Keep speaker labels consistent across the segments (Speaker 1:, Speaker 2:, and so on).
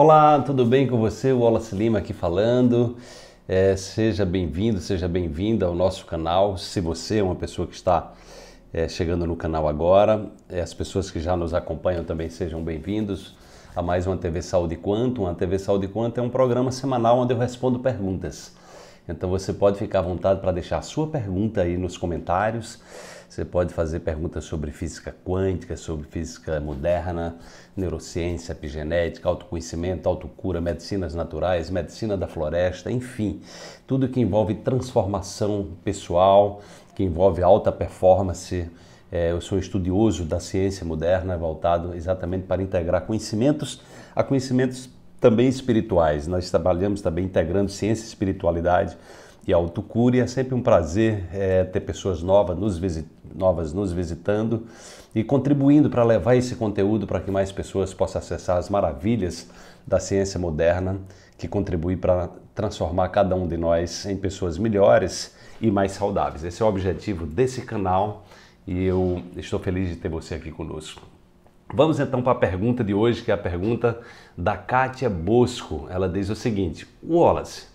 Speaker 1: Olá, tudo bem com você? O Wallace Lima aqui falando. É, seja bem-vindo, seja bem-vinda ao nosso canal. Se você é uma pessoa que está é, chegando no canal agora, é, as pessoas que já nos acompanham também sejam bem-vindos a mais uma TV Saúde Quanto. Uma TV Saúde Quanto é um programa semanal onde eu respondo perguntas. Então você pode ficar à vontade para deixar a sua pergunta aí nos comentários. Você pode fazer perguntas sobre física quântica, sobre física moderna, neurociência, epigenética, autoconhecimento, autocura, medicinas naturais, medicina da floresta, enfim, tudo que envolve transformação pessoal, que envolve alta performance. É, eu sou um estudioso da ciência moderna, voltado exatamente para integrar conhecimentos a conhecimentos também espirituais. Nós trabalhamos também integrando ciência, espiritualidade e autocura e é sempre um prazer é, ter pessoas novas nos, visit, novas nos visitando e contribuindo para levar esse conteúdo para que mais pessoas possam acessar as maravilhas da ciência moderna que contribui para transformar cada um de nós em pessoas melhores e mais saudáveis. Esse é o objetivo desse canal e eu estou feliz de ter você aqui conosco. Vamos então para a pergunta de hoje, que é a pergunta da Kátia Bosco. Ela diz o seguinte: Wallace,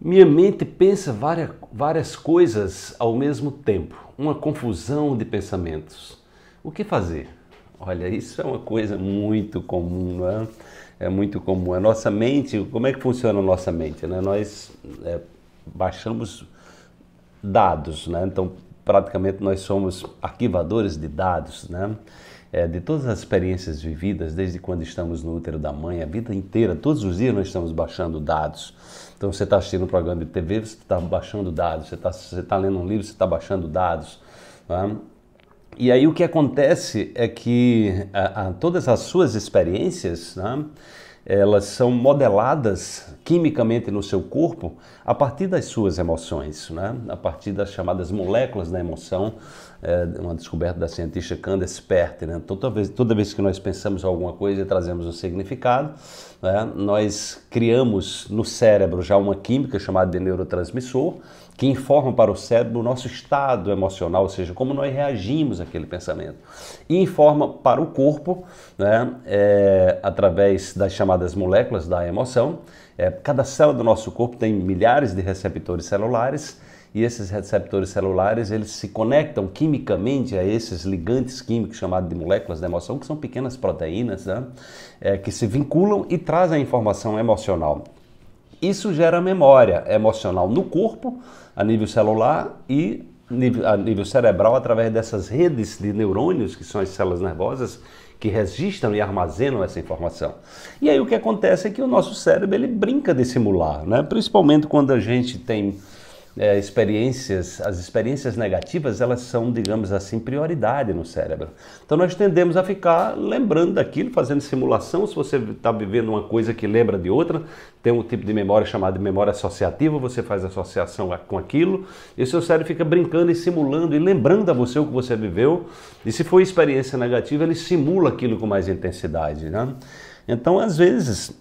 Speaker 1: minha mente pensa várias, várias coisas ao mesmo tempo, uma confusão de pensamentos. O que fazer? Olha, isso é uma coisa muito comum, não é? É muito comum. A nossa mente, como é que funciona a nossa mente? Né? Nós é, baixamos dados, né? Então, praticamente nós somos arquivadores de dados, né? é, de todas as experiências vividas, desde quando estamos no útero da mãe, a vida inteira, todos os dias nós estamos baixando dados. Então você está assistindo um programa de TV, você está baixando dados, você está você tá lendo um livro, você está baixando dados. Tá? E aí o que acontece é que a, a, todas as suas experiências, né, elas são modeladas quimicamente no seu corpo a partir das suas emoções, né? a partir das chamadas moléculas da emoção, é uma descoberta da cientista Candace Pert. Né? toda vez, toda vez que nós pensamos alguma coisa e trazemos um significado, né? nós criamos no cérebro já uma química chamada de neurotransmissor, que informa para o cérebro o nosso estado emocional, ou seja, como nós reagimos àquele pensamento. E informa para o corpo, né? é, através das chamadas moléculas da emoção. É, cada célula do nosso corpo tem milhares de receptores celulares e esses receptores celulares eles se conectam quimicamente a esses ligantes químicos chamados de moléculas da emoção, que são pequenas proteínas né? é, que se vinculam e trazem a informação emocional. Isso gera memória emocional no corpo, a nível celular e a nível cerebral, através dessas redes de neurônios, que são as células nervosas, que registram e armazenam essa informação. E aí o que acontece é que o nosso cérebro ele brinca de simular, né? principalmente quando a gente tem é, experiências, as experiências negativas, elas são, digamos assim, prioridade no cérebro. Então nós tendemos a ficar lembrando daquilo, fazendo simulação. Se você está vivendo uma coisa que lembra de outra, tem um tipo de memória chamada de memória associativa, você faz associação com aquilo, e o seu cérebro fica brincando e simulando e lembrando a você o que você viveu. E se for experiência negativa, ele simula aquilo com mais intensidade. Né? Então, às vezes,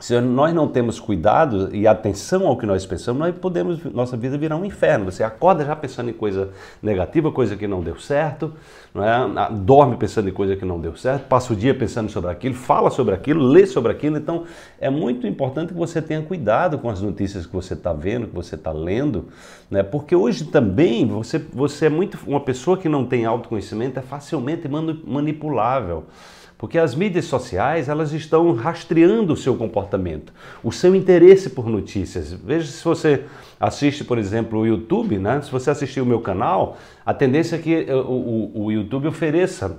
Speaker 1: se nós não temos cuidado e atenção ao que nós pensamos, nós podemos nossa vida virar um inferno. Você acorda já pensando em coisa negativa, coisa que não deu certo, não é? Ah, dorme pensando em coisa que não deu certo, passa o dia pensando sobre aquilo, fala sobre aquilo, lê sobre aquilo. Então é muito importante que você tenha cuidado com as notícias que você está vendo, que você está lendo, né? porque hoje também você, você é muito. Uma pessoa que não tem autoconhecimento é facilmente manipulável. Porque as mídias sociais, elas estão rastreando o seu comportamento, o seu interesse por notícias. Veja se você assiste, por exemplo, o YouTube, né? Se você assistir o meu canal, a tendência é que eh, o, o, o YouTube ofereça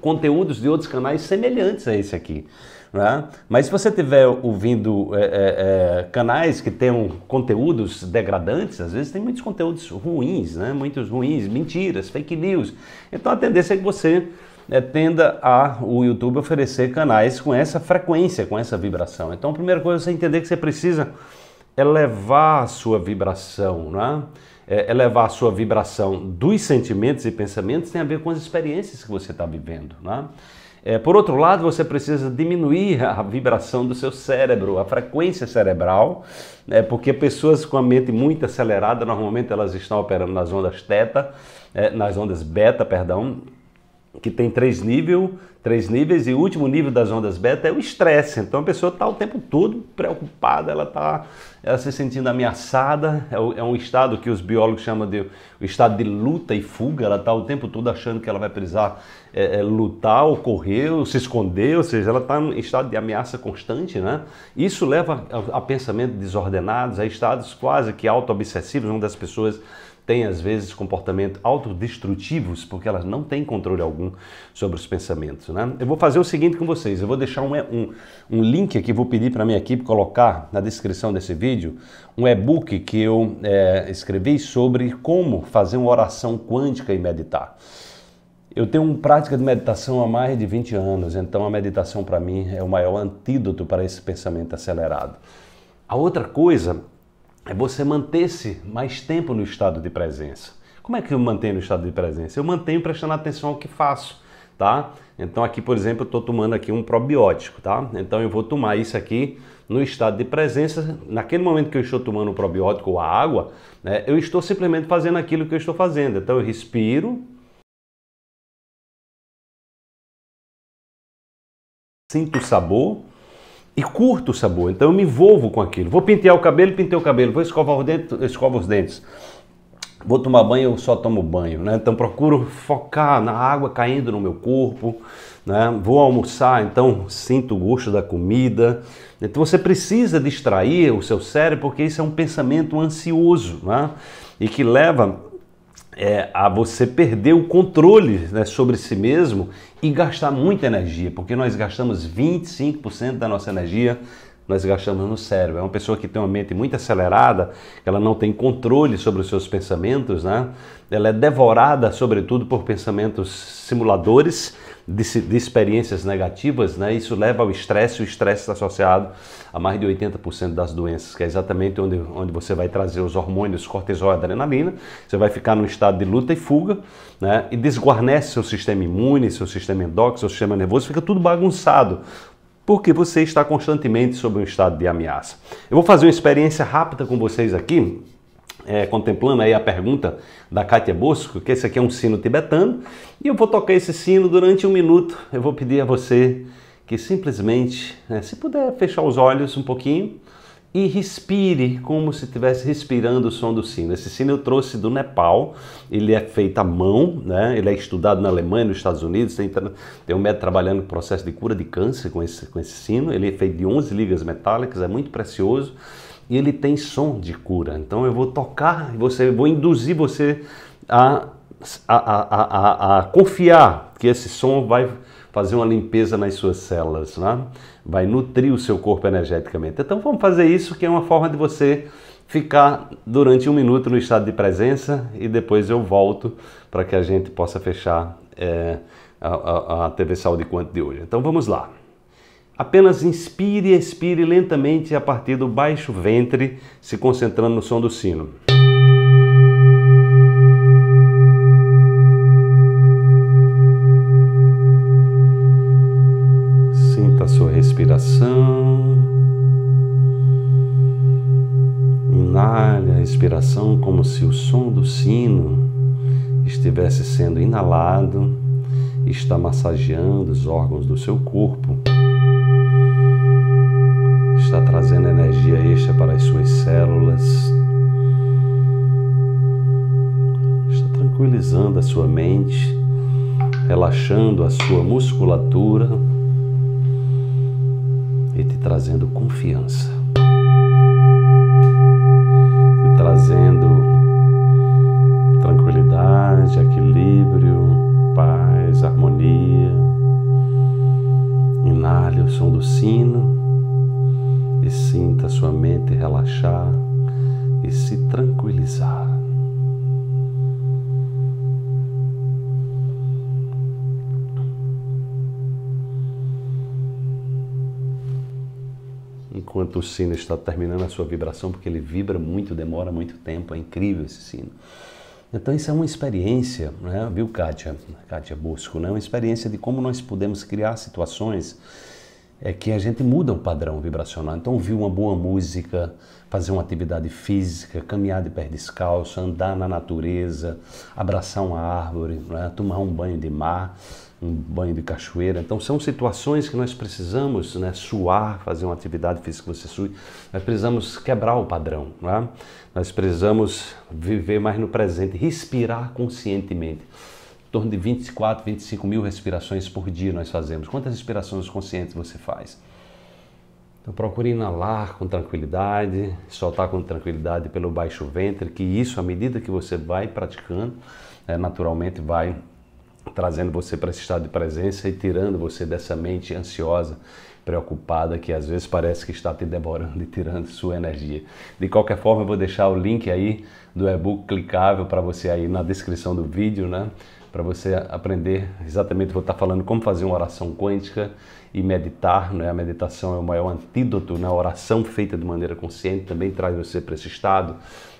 Speaker 1: conteúdos de outros canais semelhantes a esse aqui. Né? Mas se você estiver ouvindo é, é, é, canais que tenham conteúdos degradantes, às vezes tem muitos conteúdos ruins, né? muitos ruins, mentiras, fake news. Então a tendência é que você é, tenda a o YouTube oferecer canais com essa frequência, com essa vibração. Então a primeira coisa é você entender que você precisa elevar a sua vibração, né? É, elevar a sua vibração dos sentimentos e pensamentos tem a ver com as experiências que você está vivendo, né? É, por outro lado, você precisa diminuir a vibração do seu cérebro, a frequência cerebral, né, porque pessoas com a mente muito acelerada, normalmente elas estão operando nas ondas teta, é, nas ondas beta, perdão, que tem três, níveis, três níveis, e o último nível das ondas beta é o estresse. Então a pessoa está o tempo todo preocupada, ela está ela se sentindo ameaçada, é, é, um estado que os biólogos chamam de o estado de luta e fuga, ela está o tempo todo achando que ela vai precisar é, é, lutar, ou correr, ou se esconder, ou seja, ela está em estado de ameaça constante, né? Isso leva a, a pensamentos desordenados, a estados quase que auto-obsessivos, onde as pessoas têm às vezes comportamento autodestrutivos porque elas não têm controle algum sobre os pensamentos. Né? Eu vou fazer o seguinte com vocês, eu vou deixar um, um, um link aqui, vou pedir para minha equipe colocar na descrição desse vídeo um e-book que eu é, escrevi sobre como fazer uma oração quântica e meditar. Eu tenho uma prática de meditação há mais de 20 anos, então a meditação para mim é o maior antídoto para esse pensamento acelerado. A outra coisa é você manter-se mais tempo no estado de presença. Como é que eu mantenho o estado de presença? Eu mantenho prestando atenção ao que faço, tá? Então aqui, por exemplo, eu estou tomando aqui um probiótico, tá? Então eu vou tomar isso aqui no estado de presença. Naquele momento que eu estou tomando o probiótico ou a água, né, eu estou simplesmente fazendo aquilo que eu estou fazendo. Então eu respiro, sinto o sabor e curto o sabor. Então eu me envolvo com aquilo. Vou pentear o cabelo, pintei o cabelo. Vou escovar os dentes, escovo os dentes. Vou tomar banho, eu só tomo banho, né? Então procuro focar na água caindo no meu corpo, né? Vou almoçar, então sinto o gosto da comida. Então você precisa distrair o seu cérebro porque isso é um pensamento ansioso, né? E que leva é, a você perder o controle né, sobre si mesmo e gastar muita energia, porque nós gastamos 25% da nossa energia nós gastamos no cérebro. É uma pessoa que tem uma mente muito acelerada, ela não tem controle sobre os seus pensamentos, né? Ela é devorada, sobretudo, por pensamentos simuladores de, de experiências negativas, né? Isso leva ao estresse, o estresse está associado a mais de 80% das doenças, que é exatamente onde, onde você vai trazer os hormônios cortisol e adrenalina, você vai ficar num estado de luta e fuga, né? E desguarnece seu sistema imune, seu sistema endócrino, seu sistema nervoso, fica tudo bagunçado, porque você está constantemente sob um estado de ameaça. Eu vou fazer uma experiência rápida com vocês aqui, é, contemplando aí a pergunta da Kátia Bosco, que esse aqui é um sino tibetano, e eu vou tocar esse sino durante um minuto. Eu vou pedir a você que simplesmente, né, se puder, fechar os olhos um pouquinho e respire como se estivesse respirando o som do sino. Esse sino eu trouxe do Nepal, ele é feito à mão, né? ele é estudado na Alemanha, nos Estados Unidos, tem, tem um médico trabalhando no processo de cura de câncer com esse, com esse sino, ele é feito de 11 ligas metálicas, é muito precioso e ele tem som de cura. Então eu vou tocar, você, vou induzir você a, a, a, a, a confiar que esse som vai fazer uma limpeza nas suas células, né? vai nutrir o seu corpo energeticamente. Então vamos fazer isso, que é uma forma de você ficar durante um minuto no estado de presença e depois eu volto para que a gente possa fechar é, a, a, a TV Saúde Quanto de hoje. Então vamos lá. Apenas inspire e expire lentamente a partir do baixo ventre, se concentrando no som do sino. Sinta a sua respiração. Inale a respiração como se o som do sino estivesse sendo inalado e está massageando os órgãos do seu corpo para as suas células, está tranquilizando a sua mente, relaxando a sua musculatura e te trazendo confiança, E trazendo tranquilidade, equilíbrio, paz, harmonia. Inale o som do sino. Sinta sua mente relaxar e se tranquilizar. Enquanto o sino está terminando a sua vibração, porque ele vibra muito, demora muito tempo, é incrível esse sino. Então isso é uma experiência, né? viu, Kátia? Kátia Bosco, né? uma experiência de como nós podemos criar situações é que a gente muda o padrão vibracional. Então, ouvir uma boa música, fazer uma atividade física, caminhar de pé descalço, andar na natureza, abraçar uma árvore, né? tomar um banho de mar, um banho de cachoeira. Então, são situações que nós precisamos né? suar, fazer uma atividade física que você sue. Nós precisamos quebrar o padrão. Né? Nós precisamos viver mais no presente, respirar conscientemente torno de 24, 25 mil respirações por dia nós fazemos. Quantas respirações conscientes você faz? Então procure inalar com tranquilidade, soltar com tranquilidade pelo baixo ventre, que isso, à medida que você vai praticando, né, naturalmente vai trazendo você para esse estado de presença e tirando você dessa mente ansiosa, preocupada, que às vezes parece que está te devorando e tirando sua energia. De qualquer forma, eu vou deixar o link aí do e-book clicável para você aí na descrição do vídeo, né? para você aprender exatamente, vou estar falando como fazer uma oração quântica e meditar, né? a meditação é o maior antídoto, né? a oração feita de maneira consciente também traz você para esse estado,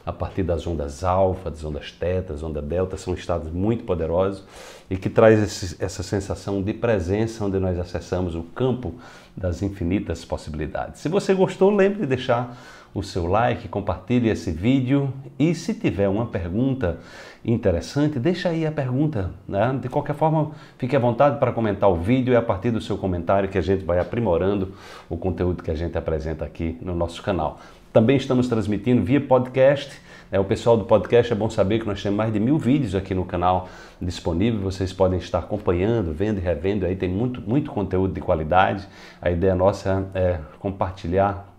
Speaker 1: a partir das ondas alfa, das ondas tetas, onda delta, são estados muito poderosos e que traz esse, essa sensação de presença onde nós acessamos o campo das infinitas possibilidades. Se você gostou, lembre de deixar o seu like, compartilhe esse vídeo e se tiver uma pergunta interessante, deixa aí a pergunta. Né? De qualquer forma, fique à vontade para comentar o vídeo e a partir do seu comentário que a gente vai aprimorando o conteúdo que a gente apresenta aqui no nosso canal. Também estamos transmitindo via podcast. Né? O pessoal do podcast é bom saber que nós temos mais de mil vídeos aqui no canal disponível. Vocês podem estar acompanhando, vendo e revendo. Aí tem muito, muito conteúdo de qualidade. A ideia nossa é compartilhar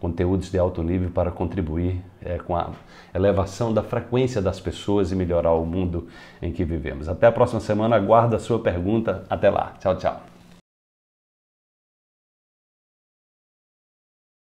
Speaker 1: conteúdos de alto nível para contribuir é, com a elevação da frequência das pessoas e melhorar o mundo em que vivemos. Até a próxima semana, aguardo a sua pergunta. Até lá. Tchau, tchau.